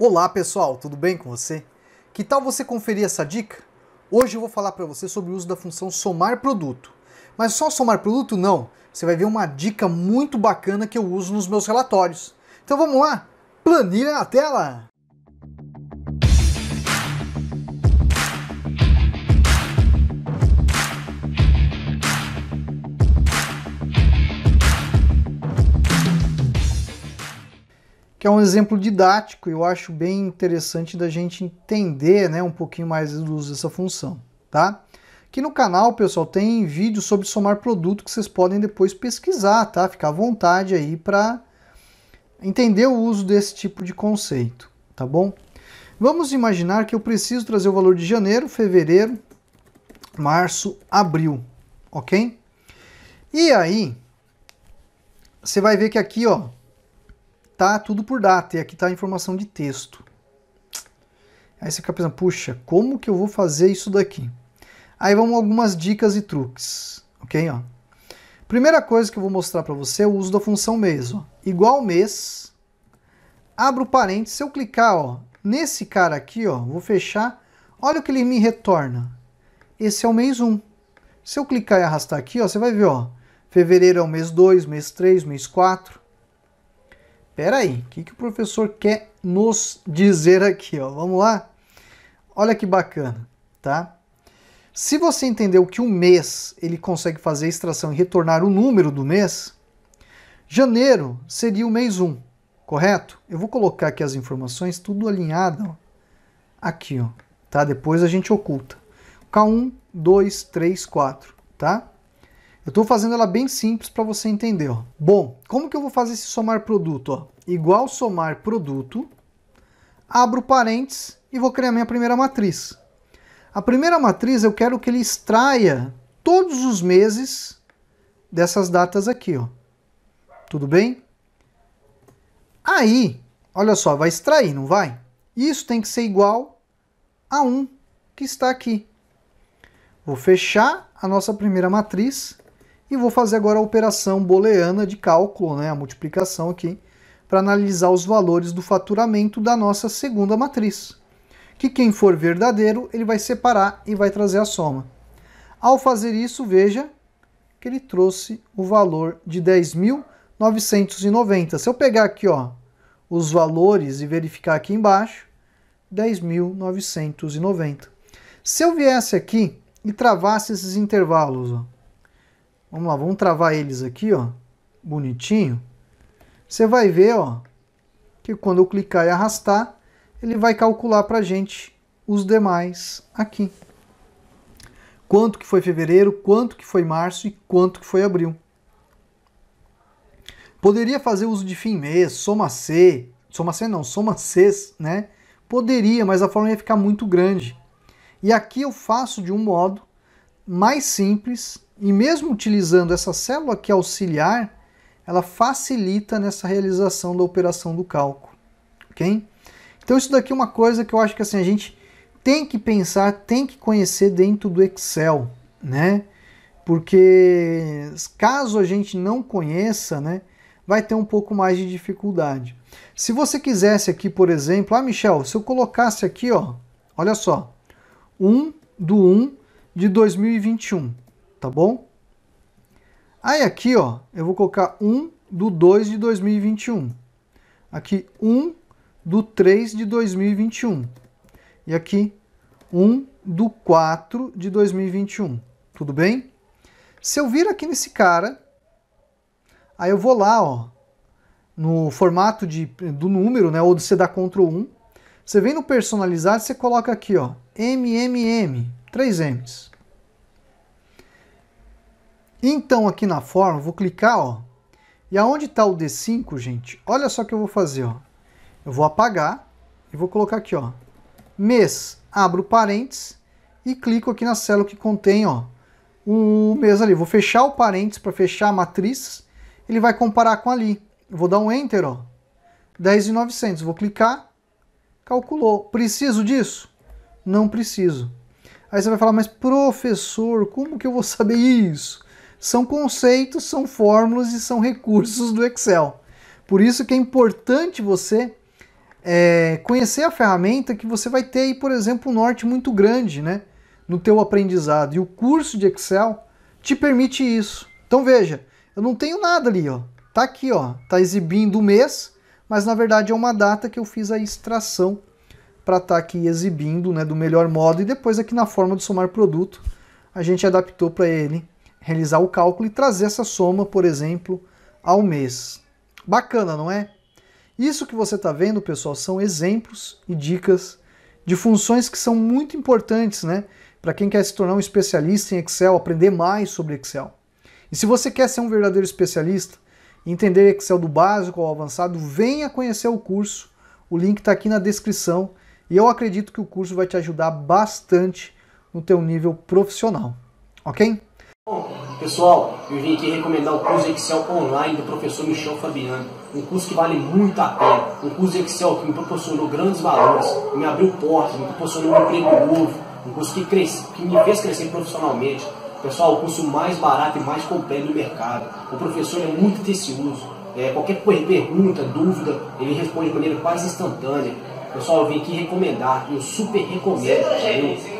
Olá pessoal, tudo bem com você? Que tal você conferir essa dica? Hoje eu vou falar para você sobre o uso da função somar produto. Mas só somar produto não, você vai ver uma dica muito bacana que eu uso nos meus relatórios. Então vamos lá, planilha na tela! que é um exemplo didático, e eu acho bem interessante da gente entender né, um pouquinho mais do uso dessa função, tá? Aqui no canal, pessoal, tem vídeo sobre somar produto que vocês podem depois pesquisar, tá? Ficar à vontade aí para entender o uso desse tipo de conceito, tá bom? Vamos imaginar que eu preciso trazer o valor de janeiro, fevereiro, março, abril, ok? E aí, você vai ver que aqui, ó, tá tudo por data, e aqui tá a informação de texto. Aí você fica pensando, puxa, como que eu vou fazer isso daqui? Aí vamos algumas dicas e truques, ok? Ó. Primeira coisa que eu vou mostrar para você é o uso da função mês. Ó. Igual mês, abro parênteses, se eu clicar ó, nesse cara aqui, ó, vou fechar, olha o que ele me retorna. Esse é o mês 1. Se eu clicar e arrastar aqui, ó, você vai ver, ó, fevereiro é o mês 2, mês 3, mês 4. Pera aí, o que, que o professor quer nos dizer aqui? Ó? Vamos lá? Olha que bacana, tá? Se você entendeu que um mês ele consegue fazer a extração e retornar o número do mês, janeiro seria o mês 1, correto? Eu vou colocar aqui as informações tudo alinhado, ó. aqui, ó, tá? Depois a gente oculta. K1, 2, 3, 4, tá? Eu estou fazendo ela bem simples para você entender. Ó. Bom, como que eu vou fazer esse somar produto? Ó? Igual somar produto, abro parênteses e vou criar minha primeira matriz. A primeira matriz eu quero que ele extraia todos os meses dessas datas aqui. Ó. Tudo bem? Aí, olha só, vai extrair, não vai? Isso tem que ser igual a 1 que está aqui. Vou fechar a nossa primeira matriz e vou fazer agora a operação booleana de cálculo, né, a multiplicação aqui, para analisar os valores do faturamento da nossa segunda matriz. Que quem for verdadeiro, ele vai separar e vai trazer a soma. Ao fazer isso, veja que ele trouxe o valor de 10.990. Se eu pegar aqui ó, os valores e verificar aqui embaixo, 10.990. Se eu viesse aqui e travasse esses intervalos, ó, Vamos lá, vamos travar eles aqui, ó. Bonitinho. Você vai ver, ó, que quando eu clicar e arrastar, ele vai calcular para a gente os demais aqui. Quanto que foi fevereiro, quanto que foi março e quanto que foi abril. Poderia fazer uso de fim mês, soma C, soma C não, soma Cs, né? Poderia, mas a forma ia ficar muito grande. E aqui eu faço de um modo mais simples e mesmo utilizando essa célula que é auxiliar, ela facilita nessa realização da operação do cálculo, ok? Então isso daqui é uma coisa que eu acho que assim, a gente tem que pensar, tem que conhecer dentro do Excel, né? Porque caso a gente não conheça, né, vai ter um pouco mais de dificuldade. Se você quisesse aqui, por exemplo, ah, Michel, se eu colocasse aqui, ó, olha só, 1 do 1 de 2021 tá bom? Aí aqui, ó, eu vou colocar 1 do 2 de 2021. Aqui 1 do 3 de 2021. E aqui 1 do 4 de 2021. Tudo bem? Se eu vir aqui nesse cara, aí eu vou lá, ó, no formato de, do número, né, ou você dá Ctrl 1, você vem no personalizar, você coloca aqui, ó, MMM, 3 M's. Então aqui na forma, vou clicar, ó. E aonde está o D5, gente? Olha só o que eu vou fazer, ó. Eu vou apagar e vou colocar aqui, ó. Mês, abro parênteses e clico aqui na célula que contém, ó, o mês ali. Vou fechar o parênteses para fechar a matriz. Ele vai comparar com ali. Eu vou dar um enter, ó. 10.900. Vou clicar. Calculou. Preciso disso? Não preciso. Aí você vai falar, mas professor, como que eu vou saber isso? são conceitos, são fórmulas e são recursos do Excel. Por isso que é importante você é, conhecer a ferramenta que você vai ter aí, por exemplo, um norte muito grande né, no teu aprendizado. E o curso de Excel te permite isso. Então veja, eu não tenho nada ali, ó. Tá aqui, ó. Tá exibindo o mês, mas na verdade é uma data que eu fiz a extração para estar tá aqui exibindo né, do melhor modo. E depois aqui na forma de somar produto, a gente adaptou para ele realizar o cálculo e trazer essa soma, por exemplo, ao mês. Bacana, não é? Isso que você está vendo, pessoal, são exemplos e dicas de funções que são muito importantes, né? Para quem quer se tornar um especialista em Excel, aprender mais sobre Excel. E se você quer ser um verdadeiro especialista, entender Excel do básico ao avançado, venha conhecer o curso. O link está aqui na descrição e eu acredito que o curso vai te ajudar bastante no teu nível profissional, ok? Pessoal, eu vim aqui recomendar o curso Excel online do professor Michel Fabiano. Um curso que vale muito a pena. Um curso Excel que me proporcionou grandes valores, me abriu portas, me proporcionou um emprego novo. Um curso que, cresce, que me fez crescer profissionalmente. Pessoal, o curso mais barato e mais completo do mercado. O professor é muito tecioso. É, qualquer pergunta, dúvida, ele responde de maneira quase instantânea. Pessoal, eu vim aqui recomendar, eu super recomendo.